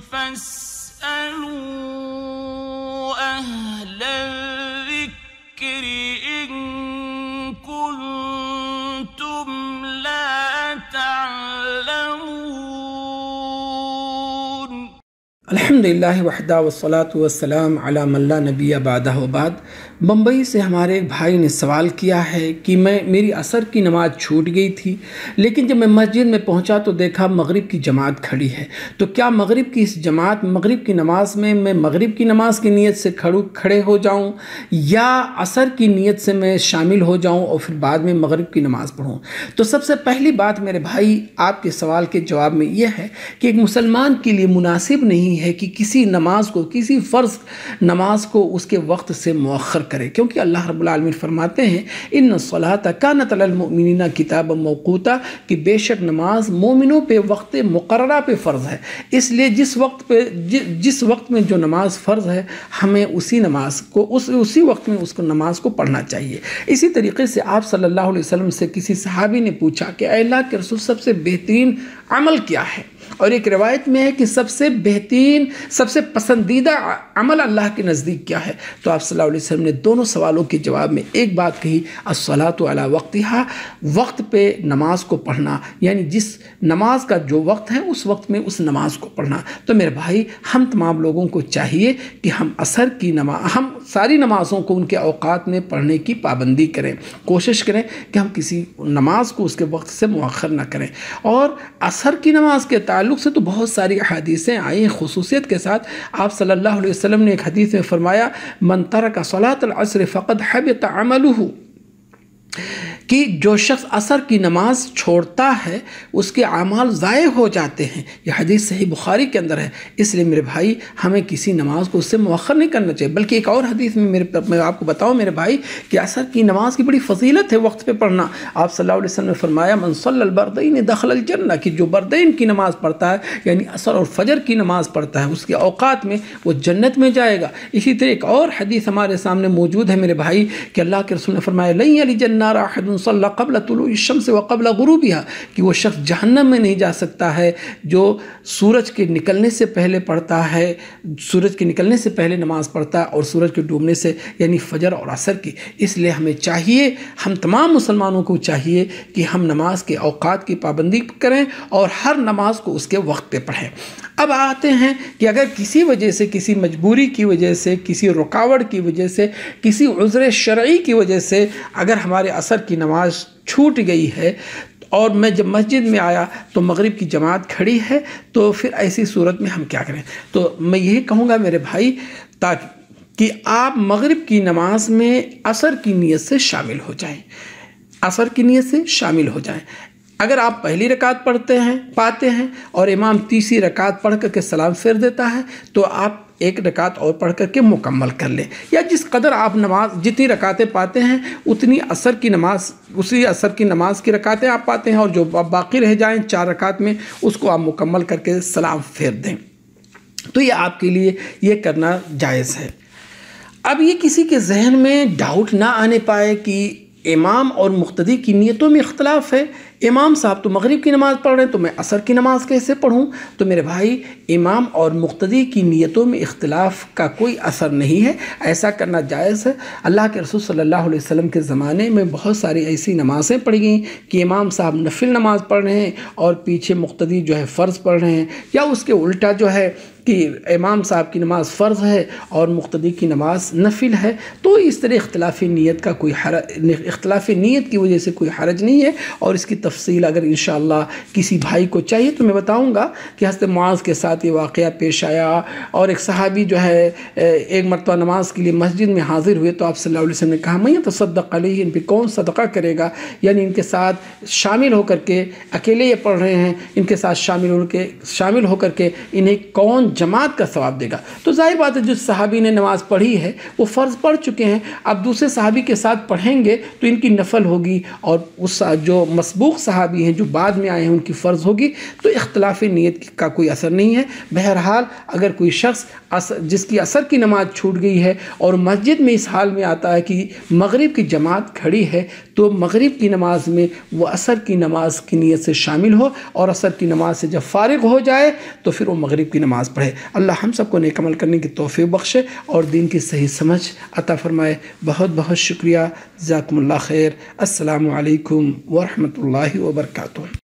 فاسألوا أهل الحمد للہ وحدہ وسلاۃ وسلم علام اللہ نبی و وباد بمبئی سے ہمارے ایک بھائی نے سوال کیا ہے کہ میں میری عصر کی نماز چھوٹ گئی تھی لیکن جب میں مسجد میں پہنچا تو دیکھا مغرب کی جماعت کھڑی ہے تو کیا مغرب کی اس جماعت مغرب کی نماز میں میں مغرب کی نماز کی نیت سے کھڑے ہو جاؤں یا عصر کی نیت سے میں شامل ہو جاؤں اور پھر بعد میں مغرب کی نماز پڑھوں تو سب سے پہلی بات میرے بھائی آپ کے سوال کے جواب میں یہ ہے کہ ایک مسلمان کے لیے مناسب نہیں ہے کہ کہ کسی نماز کو کسی فرض نماز کو اس کے وقت سے مؤخر کرے کیونکہ اللہ رب العالمین فرماتے ہیں ان صلاحت کانت المؤمنین کتاب موقوتا کہ بے شک نماز مومنوں پہ وقت مقررہ پہ فرض ہے اس لیے جس وقت پہ جس وقت میں جو نماز فرض ہے ہمیں اسی نماز کو اس اسی وقت میں اس کو نماز کو پڑھنا چاہیے اسی طریقے سے آپ صلی اللہ علیہ وسلم سے کسی صحابی نے پوچھا کہ اے اللہ کے رسول سب سے بہترین عمل کیا ہے اور ایک روایت میں ہے کہ سب سے بہترین سب سے پسندیدہ عمل اللہ کے نزدیک کیا ہے تو آپ صلی اللہ علیہ وسلم نے دونوں سوالوں کے جواب میں ایک بات کہی السلاۃ علی وقتہ وقت پہ نماز کو پڑھنا یعنی جس نماز کا جو وقت ہے اس وقت میں اس نماز کو پڑھنا تو میرے بھائی ہم تمام لوگوں کو چاہیے کہ ہم عصر کی نماز ہم ساری نمازوں کو ان کے اوقات میں پڑھنے کی پابندی کریں کوشش کریں کہ ہم کسی نماز کو اس کے وقت سے مؤخر نہ کریں اور عصر کی نماز کے تعلق تعلق سے تو بہت ساری حدیثیں آئیں خصوصیت کے ساتھ آپ صلی اللہ علیہ وسلم نے ایک حدیث میں فرمایا من ترک صلاة العصر فقد حبط ہو کہ جو شخص اثر کی نماز چھوڑتا ہے اس کے اعمال ضائع ہو جاتے ہیں یہ حدیث صحیح بخاری کے اندر ہے اس لیے میرے بھائی ہمیں کسی نماز کو اس سے موخر نہیں کرنا چاہیے بلکہ ایک اور حدیث میں میرے آپ کو بتاؤں میرے بھائی کہ اثر کی نماز کی بڑی فضیلت ہے وقت پہ پڑھنا آپ صلی اللہ علیہ وسلم نے فرمایا منصل البردین دخل الجنہ کہ جو بردین کی نماز پڑھتا ہے یعنی اثر اور فجر کی نماز پڑھتا ہے اس کے اوقات میں وہ جنت میں جائے گا اسی طرح ایک اور حدیث ہمارے سامنے موجود ہے میرے بھائی کہ اللہ کے رسول نے فرمایا لئی علی جنار صلی قبل طلوع الشمس و قبل غروب کہ وہ شخص جہنم میں نہیں جا سکتا ہے جو سورج کے نکلنے سے پہلے پڑھتا ہے سورج کے نکلنے سے پہلے نماز پڑھتا ہے اور سورج کے ڈوبنے سے یعنی فجر اور اثر کی اس لیے ہمیں چاہیے ہم تمام مسلمانوں کو چاہیے کہ ہم نماز کے اوقات کی پابندی کریں اور ہر نماز کو اس کے وقت پہ پڑھیں اب آتے ہیں کہ اگر کسی وجہ سے کسی مجبوری کی وجہ سے کسی رکاوٹ کی وجہ سے کسی عذر شرعی کی وجہ سے اگر ہمارے اثر کی نماز چھوٹ گئی ہے اور میں جب مسجد میں آیا تو مغرب کی جماعت کھڑی ہے تو پھر ایسی صورت میں ہم کیا کریں تو میں یہ کہوں گا میرے بھائی تاکہ کہ آپ مغرب کی نماز میں عصر کی نیت سے شامل ہو جائیں عصر کی نیت سے شامل ہو جائیں اگر آپ پہلی رکعت پڑھتے ہیں پاتے ہیں اور امام تیسری رکعت پڑھ کر کے سلام پھیر دیتا ہے تو آپ ایک رکعت اور پڑھ کر کے مکمل کر لیں یا جس قدر آپ نماز جتنی رکعتیں پاتے ہیں اتنی عصر کی نماز اسی عصر کی نماز کی رکعتیں آپ پاتے ہیں اور جو باقی رہ جائیں چار رکعت میں اس کو آپ مکمل کر کے سلام پھیر دیں تو یہ آپ کے لیے یہ کرنا جائز ہے اب یہ کسی کے ذہن میں ڈاؤٹ نہ آنے پائے کہ امام اور مختدی کی نیتوں میں اختلاف ہے امام صاحب تو مغرب کی نماز پڑھ رہے ہیں تو میں عصر کی نماز کیسے پڑھوں تو میرے بھائی امام اور مقتدی کی نیتوں میں اختلاف کا کوئی اثر نہیں ہے ایسا کرنا جائز ہے اللہ کے رسول صلی اللہ علیہ وسلم کے زمانے میں بہت ساری ایسی نمازیں پڑھ گئیں کہ امام صاحب نفل نماز پڑھ رہے ہیں اور پیچھے مقتدی جو ہے فرض پڑھ رہے ہیں یا اس کے الٹا جو ہے کہ امام صاحب کی نماز فرض ہے اور مقتدی کی نماز نفل ہے تو اس طرح اختلاف نیت کا کوئی حرج اختلاف نیت کی وجہ سے کوئی حرج نہیں ہے اور اس کی تفصیل اگر انشاءاللہ کسی بھائی کو چاہیے تو میں بتاؤں گا کہ حضرت معاذ کے ساتھ یہ واقعہ پیش آیا اور ایک صحابی جو ہے ایک مرتبہ نماز کے لیے مسجد میں حاضر ہوئے تو آپ صلی اللہ علیہ وسلم نے کہا میں تو صدق علیہ ان پہ کون صدقہ کرے گا یعنی ان کے ساتھ شامل ہو کر کے اکیلے یہ پڑھ رہے ہیں ان کے ساتھ شامل ہو کے شامل ہو کر کے انہیں کون جماعت کا ثواب دے گا تو ظاہر بات ہے جس صحابی نے نماز پڑھی ہے وہ فرض پڑھ چکے ہیں اب دوسرے صحابی کے ساتھ پڑھیں گے تو ان کی نفل ہوگی اور اس جو مسبوق صحابی ہیں جو بعد میں آئے ہیں ان کی فرض ہوگی تو اختلاف نیت کا کوئی اثر نہیں ہے بہرحال اگر کوئی شخص جس کی اثر کی نماز چھوٹ گئی ہے اور مسجد میں اس حال میں آتا ہے کہ مغرب کی جماعت کھڑی ہے تو مغرب کی نماز میں وہ عصر کی نماز کی نیت سے شامل ہو اور عصر کی نماز سے جب فارغ ہو جائے تو پھر وہ مغرب کی نماز پڑھ پڑھے اللہ ہم سب کو نیک عمل کرنے کی توفیق بخشے اور دین کی صحیح سمجھ عطا فرمائے بہت بہت شکریہ جزاکم اللہ خیر السلام علیکم ورحمۃ اللہ وبرکاتہ